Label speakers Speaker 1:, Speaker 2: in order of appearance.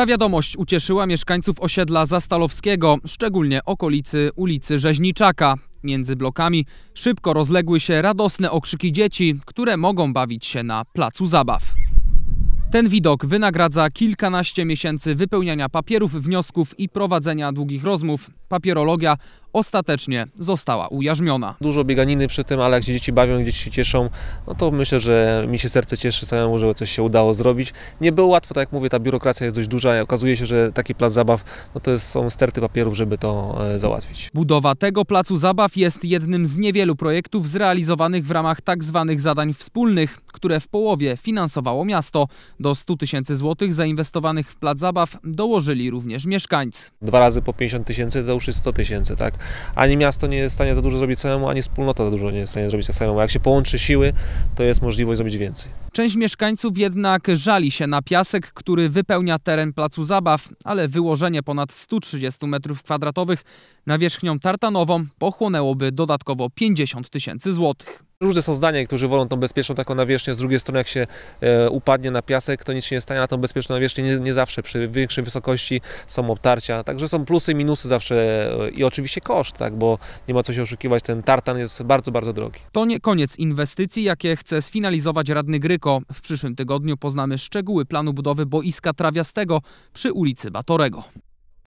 Speaker 1: Ta wiadomość ucieszyła mieszkańców osiedla Zastalowskiego, szczególnie okolicy ulicy Rzeźniczaka. Między blokami szybko rozległy się radosne okrzyki dzieci, które mogą bawić się na placu zabaw. Ten widok wynagradza kilkanaście miesięcy wypełniania papierów, wniosków i prowadzenia długich rozmów. Papierologia
Speaker 2: ostatecznie została ujarzmiona. Dużo bieganiny przy tym, ale jak się dzieci bawią, dzieci się cieszą, no to myślę, że mi się serce cieszy samemu, że coś się udało zrobić. Nie było łatwo, tak jak mówię, ta biurokracja jest dość duża i okazuje się, że taki plac zabaw, no to są sterty papierów, żeby to e, załatwić. Budowa
Speaker 1: tego placu zabaw jest jednym z niewielu projektów zrealizowanych w ramach tak zwanych zadań wspólnych, które w połowie finansowało miasto. Do 100 tysięcy złotych zainwestowanych w plac zabaw dołożyli
Speaker 2: również mieszkańcy. Dwa razy po 50 tysięcy to już jest 100 tysięcy, tak? ani miasto nie jest w stanie za dużo zrobić samemu, ani wspólnota za dużo nie jest w stanie zrobić tak samemu. A jak się połączy siły, to jest możliwość zrobić więcej.
Speaker 1: Część mieszkańców jednak żali się na piasek, który wypełnia teren placu zabaw, ale wyłożenie ponad 130 m2 nawierzchnią
Speaker 2: tartanową pochłonęłoby dodatkowo 50 tysięcy złotych. Różne są zdania, którzy wolą tą bezpieczną taką nawierzchnię, z drugiej strony jak się e, upadnie na piasek, to nic się nie stanie na tą bezpieczną nawierzchnię, nie, nie zawsze przy większej wysokości są obtarcia, także są plusy i minusy zawsze e, i oczywiście koszt, tak, bo nie ma co się oszukiwać, ten tartan jest bardzo, bardzo drogi.
Speaker 1: To nie koniec inwestycji, jakie chce sfinalizować radny Gryko. W przyszłym tygodniu poznamy szczegóły planu budowy boiska trawiastego przy ulicy Batorego.